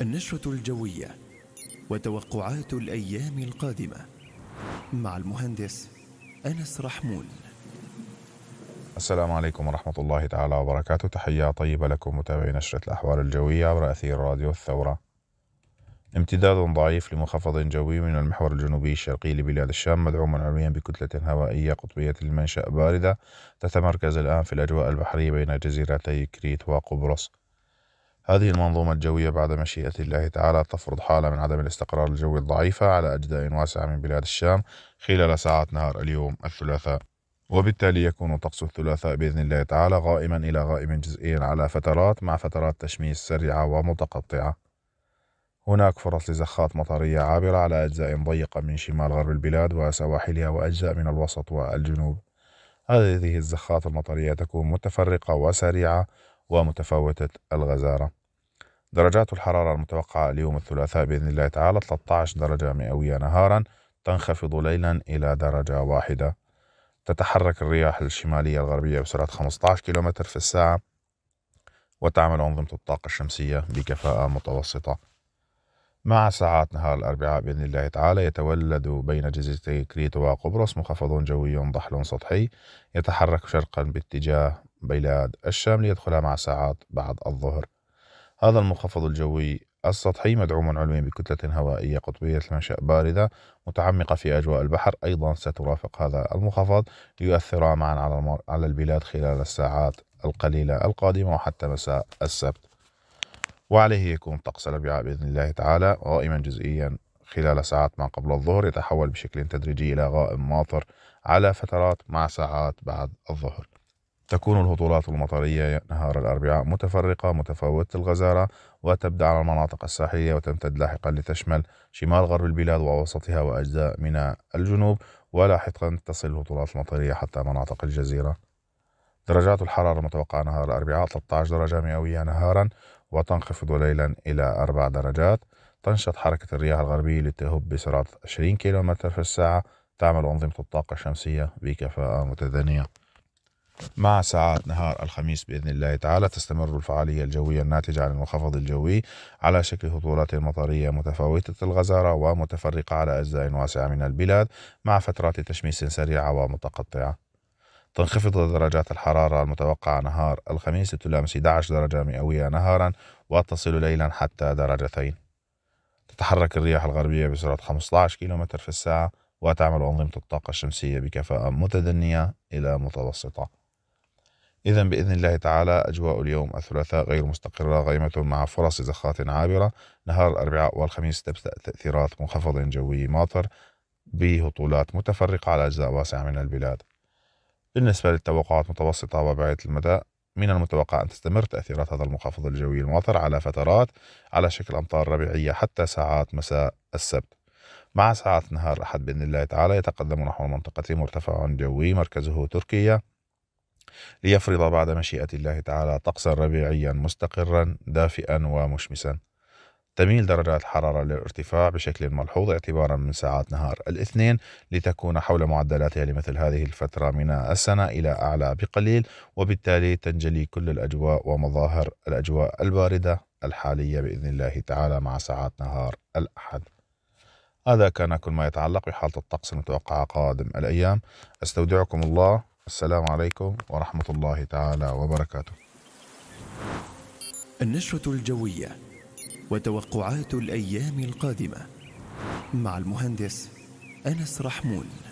النشرة الجوية وتوقعات الأيام القادمة مع المهندس أنس رحمون السلام عليكم ورحمة الله تعالى وبركاته تحية طيبة لكم متابعي نشرة الأحوال الجوية عبر أثير راديو الثورة امتداد ضعيف لمنخفض جوي من المحور الجنوبي الشرقي لبلاد الشام مدعوم علميا بكتلة هوائية قطبية المنشأ باردة تتمركز الآن في الأجواء البحرية بين جزيرتي كريت وقبرص هذه المنظومة الجوية بعد مشيئة الله تعالى تفرض حالة من عدم الاستقرار الجوي الضعيفة على أجزاء واسعة من بلاد الشام خلال ساعات نهار اليوم الثلاثاء وبالتالي يكون طقس الثلاثاء بإذن الله تعالى غائما إلى غائم جزئيا على فترات مع فترات تشميس سريعة ومتقطعة هناك فرص لزخات مطرية عابرة على أجزاء ضيقة من شمال غرب البلاد وسواحلها وأجزاء من الوسط والجنوب هذه الزخات المطرية تكون متفرقة وسريعة ومتفاوتة الغزارة درجات الحرارة المتوقعة اليوم الثلاثاء بإذن الله تعالى 13 درجة مئوية نهارا تنخفض ليلا إلى درجة واحدة تتحرك الرياح الشمالية الغربية بسرعة 15 كم في الساعة وتعمل أنظمة الطاقة الشمسية بكفاءة متوسطة مع ساعات نهار الأربعاء بإذن الله تعالى يتولد بين جزيرتي كريت وقبرص منخفض جوي ضحل سطحي يتحرك شرقا باتجاه بلاد الشام ليدخلها مع ساعات بعد الظهر هذا المنخفض الجوي السطحي مدعوم علميا بكتلة هوائية قطبية المنشأ باردة متعمقة في أجواء البحر أيضا سترافق هذا المنخفض ليؤثرا معا على, على البلاد خلال الساعات القليلة القادمة وحتى مساء السبت وعليه يكون طقس الأربعاء بإذن الله تعالى غائما جزئيا خلال ساعات ما قبل الظهر يتحول بشكل تدريجي إلى غائم ماطر على فترات مع ساعات بعد الظهر تكون الهطولات المطرية نهار الأربعاء متفرقة متفاوتة الغزارة وتبدأ على المناطق الساحلية وتمتد لاحقا لتشمل شمال غرب البلاد ووسطها وأجزاء من الجنوب ولاحقا تصل الهطولات المطرية حتى مناطق الجزيرة درجات الحرارة المتوقعة نهار الأربعاء 13 درجة مئوية نهارا وتنخفض ليلا إلى 4 درجات تنشط حركة الرياح الغربية للتهب بسرعة 20 كيلومتر في الساعة تعمل أنظمة الطاقة الشمسية بكفاءة متدنية مع ساعات نهار الخميس بإذن الله تعالى تستمر الفعالية الجوية الناتجة عن المنخفض الجوي على شكل هطولات مطرية متفاوتة الغزارة ومتفرقة على أجزاء واسعة من البلاد مع فترات تشميس سريعة ومتقطعة تنخفض درجات الحرارة المتوقعة نهار الخميس لتلامس 11 درجة مئوية نهارا وتصل ليلا حتى درجتين تتحرك الرياح الغربية بسرعة 15 كم في الساعة وتعمل أنظمة الطاقة الشمسية بكفاءة متدنية إلى متوسطة إذا بإذن الله تعالى أجواء اليوم الثلاثاء غير مستقرة غيمة مع فرص زخات عابرة نهار الأربعاء والخميس تبدأ تأثيرات منخفض جوي ماطر بهطولات متفرقة على أجزاء واسعة من البلاد بالنسبة للتوقعات متوسطة وبعيدة المدى من المتوقع أن تستمر تأثيرات هذا المنخفض الجوي الماطر على فترات على شكل أمطار ربيعية حتى ساعات مساء السبت مع ساعات نهار الأحد بإذن الله تعالى يتقدم نحو منطقة مرتفع جوي مركزه تركيا ليفرض بعد مشيئة الله تعالى طقسا ربيعيا مستقرا دافئا ومشمسا تميل درجات الحرارة للارتفاع بشكل ملحوظ اعتبارا من ساعات نهار الاثنين لتكون حول معدلاتها لمثل هذه الفترة من السنة إلى أعلى بقليل وبالتالي تنجلي كل الأجواء ومظاهر الأجواء الباردة الحالية بإذن الله تعالى مع ساعات نهار الأحد هذا كان كل ما يتعلق بحالة الطقس المتوقعة قادم الأيام أستودعكم الله السلام عليكم ورحمة الله تعالى وبركاته النشرة الجوية وتوقعات الأيام القادمة مع المهندس أنس رحمون